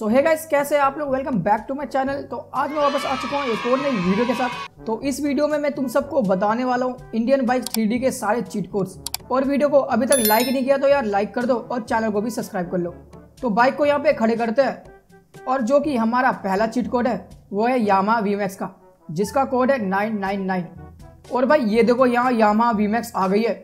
तो है गाइस कैसे आप लोग welcome back to my channel तो आज मैं वापस आ चुका हूँ एक और नई वीडियो के साथ तो इस वीडियो में मैं तुम सबको बताने वाला हूँ इंडियन बाइक थ्री के सारे चीट कोड्स और वीडियो को अभी तक लाइक नहीं किया तो यार लाइक कर दो और चैनल को भी सब्सक्राइब कर लो तो बाइक को यहाँ पे खड़े करते हैं और जो कि हमारा पहला चीट कोड है वो है यामा वीमैक्स का जिसका कोड है नाइन और भाई ये देखो यहाँ यामा वीमैक्स आ गई है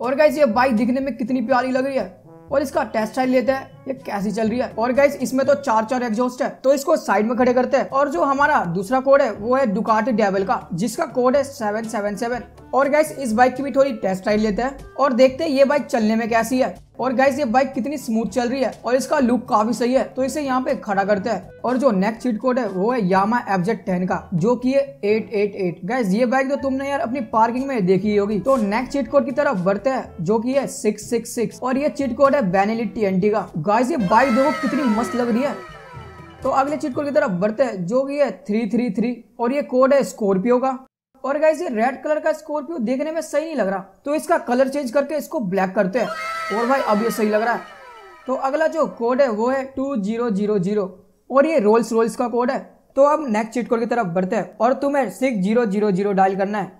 और गाइज ये बाइक दिखने में कितनी प्यारी लग रही है और इसका टेस्ट ट्रायल लेते हैं ये कैसी चल रही है और गाइस इसमें तो चार चार एग्जॉस्ट है तो इसको साइड में खड़े करते हैं और जो हमारा दूसरा कोड है वो है दुकान डेवल का जिसका कोड है सेवन सेवन सेवन और गाइस इस बाइक की भी थोड़ी टेस्ट ट्रायल लेते हैं और देखते हैं ये बाइक चलने में कैसी है और गाइज ये बाइक कितनी स्मूथ चल रही है और इसका लुक काफी सही है तो इसे यहाँ पे खड़ा करते हैं और जो नेक्स्ट चीट कोड है वो है यामा एफजेड टेन का जो की है एट एट एट गैस ये बाइक तो तुमने यार अपनी पार्किंग में देखी होगी तो नेक्स्ट चीट कोड की तरफ बढ़ते हैं जो की है सिक्स सिक्स सिक्स और ये चीट कोड है बेनेली टी का गैस ये बाइक देखो कितनी मस्त लग रही है तो अगले चीट कोड की तरफ बढ़ते हैं जो कि है थ्री थ्री थ्री और ये कोड है स्कॉर्पियो का और गाइज ये रेड कलर का स्कॉर्पियो देखने में सही नहीं लग रहा तो इसका कलर चेंज करके इसको ब्लैक करते हैं और भाई अब ये सही लग रहा है तो अगला जो कोड है वो है टू जीरो जीरो जीरो और ये रोल्स रोल्स का कोड है तो अब नेक्स्ट चिट कोड की तरफ बढ़ते हैं और तुम्हें six zero zero zero dial करना है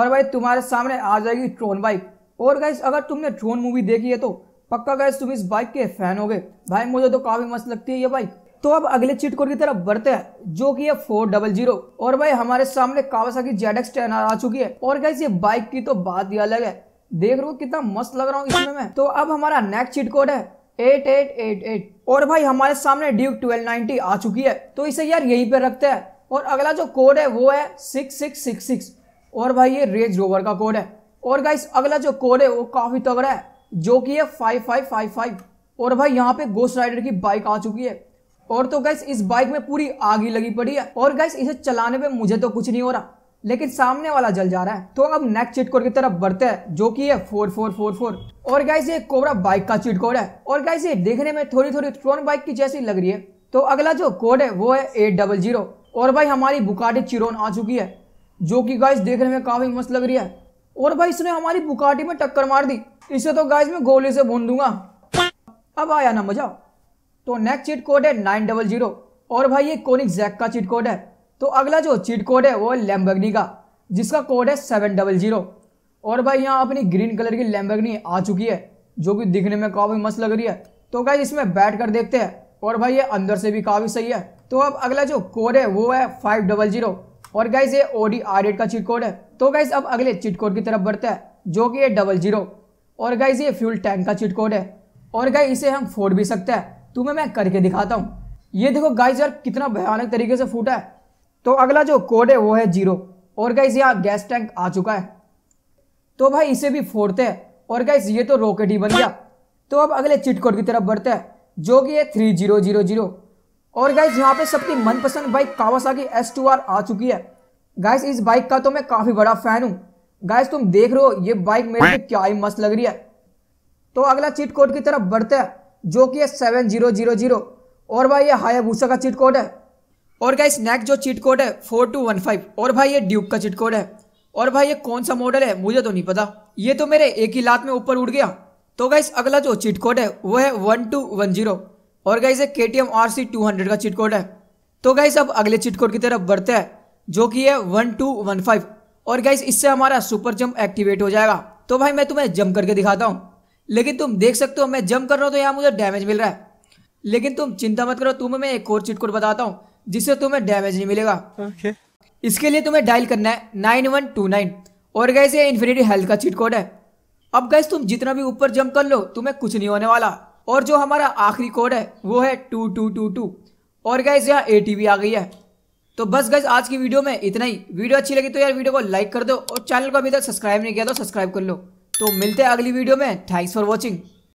और भाई तुम्हारे सामने आ जाएगी ट्रोन बाइक और गाइज अगर तुमने ट्रोन मूवी देखी है तो पक्का गाइज तुम इस बाइक के फैन हो गए भाई मुझे तो काफ़ी मस्त लगती है ये बाइक तो अब अगले चीट कोड की तरफ बढ़ते हैं जो कि है फोर डबल जीरो और भाई हमारे सामने कावासा की जेड एक्स टेन आ चुकी है और ये बाइक की तो बात ही अलग है देख रहा हूँ कितना मस्त लग रहा हूँ इसमें मैं तो अब हमारा नेक्स्ट चीट कोड है एट एट एट एट और भाई हमारे सामने ड्यूक ट्वेल्व नाइनटी आ चुकी है तो इसे यार यही पे रखते हैं और अगला जो कोड है वो है सिक्स सिक्स सिक्स सिक्स और भाई ये रेज रोवर का कोड है और गाइस अगला जो कोड है वो काफी तगड़ा है जो कि है फाइव फाइव फाइव फाइव और भाई यहाँ पे गोस्ट राइडर की बाइक आ चुकी है और तो गैस इस बाइक में पूरी आग ही लगी पड़ी है और गैस इसे चलाने में मुझे तो कुछ नहीं हो रहा लेकिन सामने वाला जल जा रहा है तो अब नेक्स्ट चिटकोर की तरफ बढ़ते हैं जो कि है फोर फोर फोर फोर और गैस ये कोबरा बाइक का चिटकोर है और गैस ये देखने में थोड़ी थोड़ी ट्रोन बाइक की जैसी लग रही है तो अगला जो कोड है वो है एट डबल जीरो और भाई हमारी बुकाटी चिरोन आ चुकी है जो कि गाइस देखने में काफ़ी मस्त लग रही है और भाई इसने हमारी बुकाटी में टक्कर मार दी इसे तो गाइस में गोली से भून दूंगा अब आया ना मजा तो नेक्स्ट चीट कोड है नाइन डबल जीरो और भाई ये कोनिक जैक का चीट कोड है तो अगला जो चीट कोड है वो है लैम्बर्गनी का जिसका कोड है सेवन डबल जीरो और भाई यहाँ अपनी ग्रीन कलर की लैम्बर्गनी आ चुकी है जो कि दिखने में काफ़ी मस्त लग रही है तो क्या इसमें बैठ कर देखते हैं और भाई ये अंदर से भी काफ़ी सही है तो अब अगला जो कोड है वो है फाइव डबल जीरो और गाइज ये ओडी आर एट का चिट कोड है तो गाइज अब अगले चिट कोड की तरफ बढ़ते हैं जो कि है डबल जीरो और गाइज ये फ्यूल टैंक का चिट कोड है और गाइज इसे हम फोड़ भी सकते हैं तुम्हें मैं करके दिखाता हूँ ये देखो गाइस यार कितना भयानक तरीके से फूटा है तो अगला जो कोड है वो है जीरो और गाइस यहाँ गैस टैंक आ चुका है तो भाई इसे भी फोड़ते हैं और गाइस ये तो रॉकेट ही बन गया तो अब अगले चिट कोड की तरफ बढ़ते हैं जो कि है थ्री जीरो जीरो जीरो और गाइस यहाँ पे सबकी मनपसंद बाइक कावासा की एस टू आर आ चुकी है गाइस इस बाइक का तो मैं काफ़ी बड़ा फ़ैन हूँ गाइस तुम देख रहे हो ये बाइक मेरे को क्या ही मस्त लग रही है तो अगला चिट कोड की तरफ बढ़ते हैं जो कि है सेवन जीरो जीरो जीरो और भाई ये हायाबूसा का चिट कोड है और गाइस नेक्स्ट जो चिट कोड है फोर टू वन फाइव और भाई ये ड्यूब का चिट कोड है और भाई ये कौन सा मॉडल है मुझे तो नहीं पता ये तो मेरे एक ही लात में ऊपर उड़ गया तो गाइस अगला जो चिट कोड है वो है वन टू वन जीरो और गाइस ये K T M R C two hundred का चिट कोड है तो गाइस अब अगले चिट कोड की तरफ बढ़ते हैं जो कि है वन टू वन फाइव और गाइस इससे हमारा सुपर जंप एक्टिवेट हो जाएगा तो भाई मैं तुम्हें जंप करके दिखाता हूँ लेकिन तुम देख सकते हो मैं जम कर रहा हूँ तो यहाँ मुझे डैमेज मिल रहा है लेकिन तुम चिंता मत करो तुम्हें मैं एक और चिट कोड बताता हूँ जिससे तुम्हें डैमेज नहीं मिलेगा okay. इसके लिए तुम्हें डायल करना है नाइन वन टू नाइन और गैस ये इन्फिनिटी हेल्थ का चिट कोड है अब गैस तुम जितना भी ऊपर जम कर लो तुम्हें कुछ नहीं होने वाला और जो हमारा आखिरी कोड है वो है टू टू टू टू और गैस यहाँ ए टी आ गई है तो बस गैस आज की वीडियो में इतना ही वीडियो अच्छी लगी तो यार वीडियो को लाइक कर दो और चैनल को अभी तक सब्सक्राइब नहीं किया तो सब्सक्राइब कर लो तो मिलते हैं अगली वीडियो में थैंक्स फॉर वॉचिंग